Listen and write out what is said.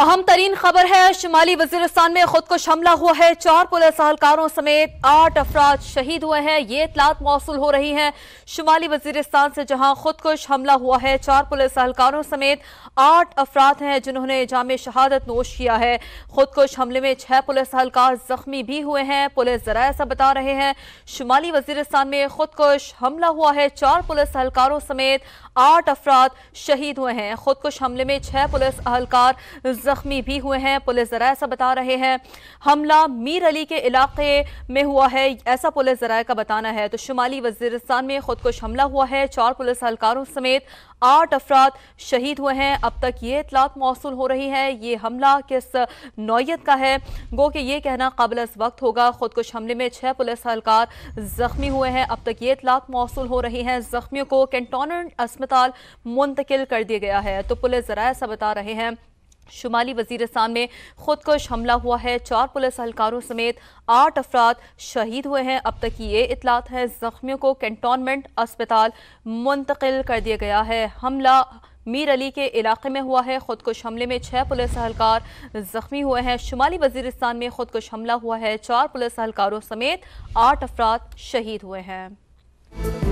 अहम तरीन खबर है शुमाली वजीरस्तान में खुदकुश हमला हुआ है चार पुलिस अहलकारों समेत आठ अफराज शहीद हुए हैं ये इतलात मौसू हो रही है शुमाली वजीरस्तान से जहां खुदकुश हमला हुआ है चार पुलिस अहलकारों समेत आठ अफराद हैं जिन्होंने जाम शहादत नोश किया है खुदकुश हमले में छह पुलिस अहलकार जख्मी भी हुए हैं पुलिस जरा ऐसा बता रहे हैं शुमाली वजीरस्तान में खुदकुश हमला हुआ है चार पुलिस अहलकारों समेत आठ अफराद शहीद हुए हैं खुदकुश हमले में छह पुलिस अहलकार जख्मी भी हुए हैं पुलिस जरा ऐसा बता रहे हैं हमला मीर अली के इलाके में हुआ है ऐसा पुलिस जराए का बताना है तो शुमाली वजीरस्तान में खुदकुश हमला हुआ है चार पुलिस अहलकारों समेत आठ अफराद शहीद हुए हैं अब तक ये इतलात मौसू हो रही है ये हमला किस नोयत का है गो कि ये कहना काबिल वक्त होगा खुदकुश हमले में छह पुलिस अहलकार जख्मी हुए हैं अब तक ये इतलात मौसू हो रही है जख्मियों को कैंटोनमेंट अस्पताल मुंतकिल कर दिया गया है तो पुलिस जरा ऐसा बता रहे हैं शुमाली वजीरस्तान में खुदकुश हमला हुआ है चार पुलिस अहलकारों समेत आठ अफराद शहीद हुए हैं अब तक ये इतलात है जख्मियों को कैंटोनमेंट अस्पताल मुंतकिल कर दिया गया है हमला मीर अली के इलाके में हुआ है खुदकुश हमले में छः पुलिस अहलकार जख्मी हुए हैं शुमाली वजीरस्तान में खुदकुश हमला हुआ है चार पुलिस अहलकारों समेत आठ अफराद शहीद हुए हैं